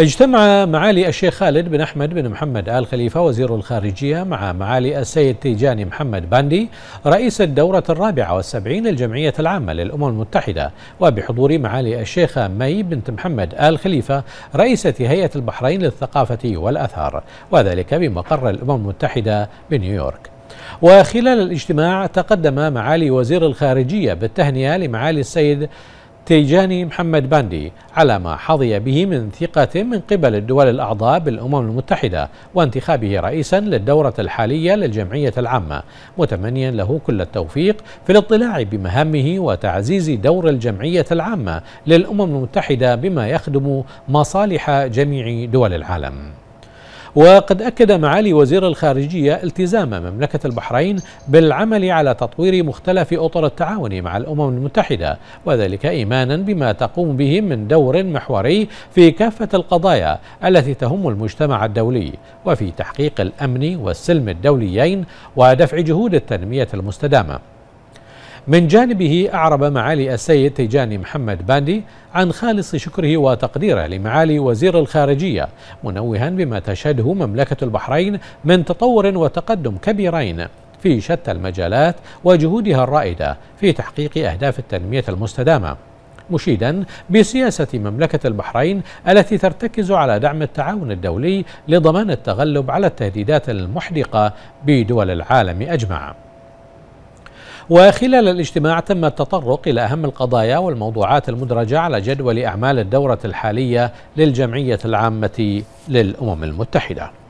اجتمع معالي الشيخ خالد بن أحمد بن محمد آل خليفة وزير الخارجية مع معالي السيد تيجاني محمد باندي رئيس الدورة الرابعة والسبعين للجمعية العامة للأمم المتحدة وبحضور معالي الشيخة مي بنت محمد آل خليفة رئيسة هيئة البحرين للثقافة والأثار وذلك بمقر الأمم المتحدة بنيويورك وخلال الاجتماع تقدم معالي وزير الخارجية بالتهنئة لمعالي السيد تيجاني محمد باندي على ما حظي به من ثقة من قبل الدول الأعضاء بالأمم المتحدة وانتخابه رئيسا للدورة الحالية للجمعية العامة متمنيا له كل التوفيق في الاطلاع بمهامه وتعزيز دور الجمعية العامة للأمم المتحدة بما يخدم مصالح جميع دول العالم وقد أكد معالي وزير الخارجية التزام مملكة البحرين بالعمل على تطوير مختلف أطر التعاون مع الأمم المتحدة وذلك إيمانا بما تقوم به من دور محوري في كافة القضايا التي تهم المجتمع الدولي وفي تحقيق الأمن والسلم الدوليين ودفع جهود التنمية المستدامة من جانبه أعرب معالي السيد تيجاني محمد باندي عن خالص شكره وتقديره لمعالي وزير الخارجية منوها بما تشهده مملكة البحرين من تطور وتقدم كبيرين في شتى المجالات وجهودها الرائدة في تحقيق أهداف التنمية المستدامة مشيدا بسياسة مملكة البحرين التي ترتكز على دعم التعاون الدولي لضمان التغلب على التهديدات المحدقة بدول العالم أجمع وخلال الاجتماع تم التطرق إلى أهم القضايا والموضوعات المدرجة على جدول أعمال الدورة الحالية للجمعية العامة للأمم المتحدة